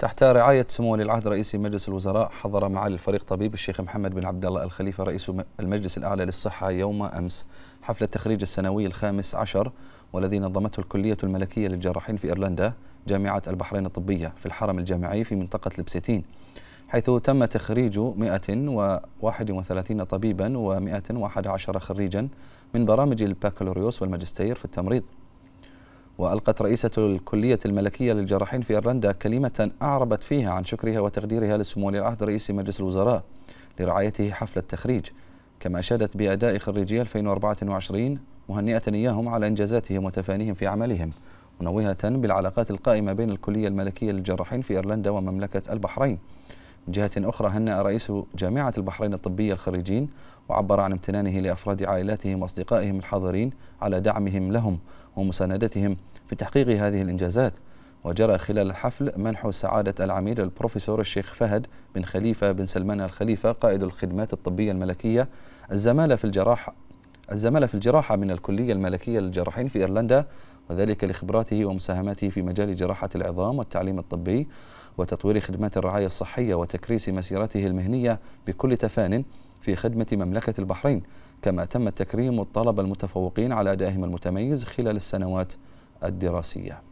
تحت رعاية سمو ولي العهد رئيس مجلس الوزراء حضر معالي الفريق طبيب الشيخ محمد بن عبد الله الخليفة رئيس المجلس الأعلى للصحة يوم أمس حفل التخريج السنوي الخامس عشر والذي نظمته الكلية الملكية للجراحين في إيرلندا جامعة البحرين الطبية في الحرم الجامعي في منطقة لبسيتين حيث تم تخريج 131 طبيبا و111 خريجا من برامج البكالوريوس والماجستير في التمريض وألقت رئيسة الكلية الملكية للجراحين في أيرلندا كلمة أعربت فيها عن شكرها وتقديرها لسمو ولي العهد رئيس مجلس الوزراء لرعايته حفل التخريج كما أشادت بأداء خريجي 2024 مهنئة إياهم على إنجازاتهم وتفانيهم في عملهم منوهة بالعلاقات القائمة بين الكلية الملكية للجراحين في أيرلندا ومملكة البحرين من جهة أخرى هنأ رئيس جامعة البحرين الطبية الخريجين وعبر عن امتنانه لأفراد عائلاتهم وأصدقائهم الحاضرين على دعمهم لهم ومساندتهم في تحقيق هذه الإنجازات وجرى خلال الحفل منح سعادة العميد البروفيسور الشيخ فهد بن خليفة بن سلمان الخليفة قائد الخدمات الطبية الملكية الزمالة في الجراح الزمالة في الجراحة من الكلية الملكية للجراحين في إيرلندا وذلك لخبراته ومساهماته في مجال جراحة العظام والتعليم الطبي وتطوير خدمات الرعاية الصحية وتكريس مسيرته المهنية بكل تفان في خدمة مملكة البحرين كما تم تكريم الطلبة المتفوقين على أدائهم المتميز خلال السنوات الدراسية